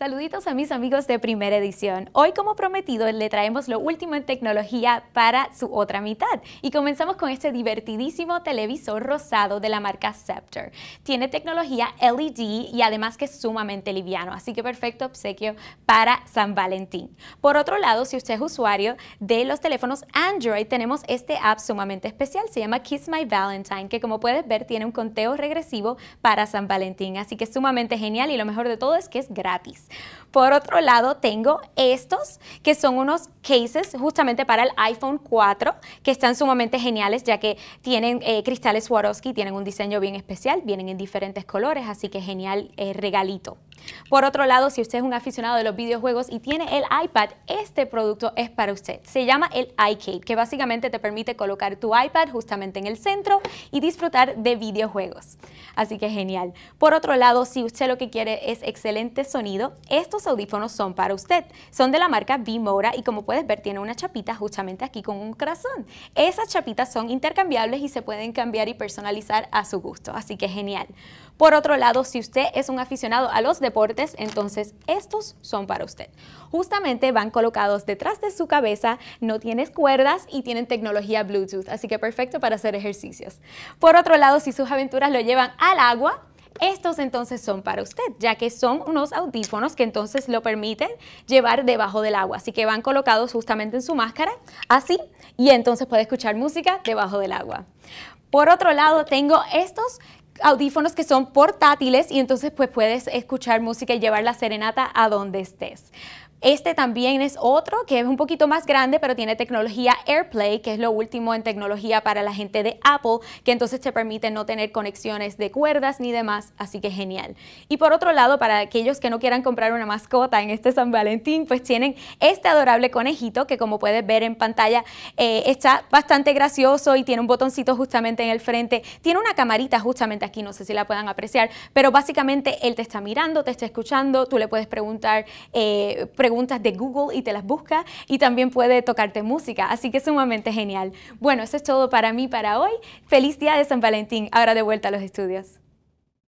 Saluditos a mis amigos de primera edición. Hoy, como prometido, le traemos lo último en tecnología para su otra mitad. Y comenzamos con este divertidísimo televisor rosado de la marca Scepter. Tiene tecnología LED y además que es sumamente liviano, así que perfecto obsequio para San Valentín. Por otro lado, si usted es usuario de los teléfonos Android, tenemos este app sumamente especial, se llama Kiss My Valentine, que como puedes ver tiene un conteo regresivo para San Valentín, así que es sumamente genial y lo mejor de todo es que es gratis. Por otro lado, tengo estos que son unos cases justamente para el iPhone 4 que están sumamente geniales ya que tienen eh, cristales Swarovski, tienen un diseño bien especial, vienen en diferentes colores, así que genial eh, regalito. Por otro lado, si usted es un aficionado de los videojuegos y tiene el iPad, este producto es para usted. Se llama el iCade, que básicamente te permite colocar tu iPad justamente en el centro y disfrutar de videojuegos. Así que genial. Por otro lado, si usted lo que quiere es excelente sonido, estos audífonos son para usted. Son de la marca Bimora y como puedes ver tiene una chapita justamente aquí con un corazón. Esas chapitas son intercambiables y se pueden cambiar y personalizar a su gusto, así que genial. Por otro lado, si usted es un aficionado a los de deportes, entonces estos son para usted. Justamente van colocados detrás de su cabeza, no tienes cuerdas y tienen tecnología Bluetooth, así que perfecto para hacer ejercicios. Por otro lado, si sus aventuras lo llevan al agua, estos entonces son para usted, ya que son unos audífonos que entonces lo permiten llevar debajo del agua. Así que van colocados justamente en su máscara, así, y entonces puede escuchar música debajo del agua. Por otro lado, tengo estos audífonos que son portátiles y entonces pues puedes escuchar música y llevar la serenata a donde estés. Este también es otro que es un poquito más grande, pero tiene tecnología AirPlay, que es lo último en tecnología para la gente de Apple, que entonces te permite no tener conexiones de cuerdas ni demás, así que genial. Y por otro lado, para aquellos que no quieran comprar una mascota en este San Valentín, pues tienen este adorable conejito que como puedes ver en pantalla eh, está bastante gracioso y tiene un botoncito justamente en el frente. Tiene una camarita justamente aquí, no sé si la puedan apreciar, pero básicamente él te está mirando, te está escuchando, tú le puedes preguntar, eh, preguntas de Google y te las busca y también puede tocarte música, así que es sumamente genial. Bueno, eso es todo para mí para hoy. Feliz día de San Valentín. Ahora de vuelta a los estudios.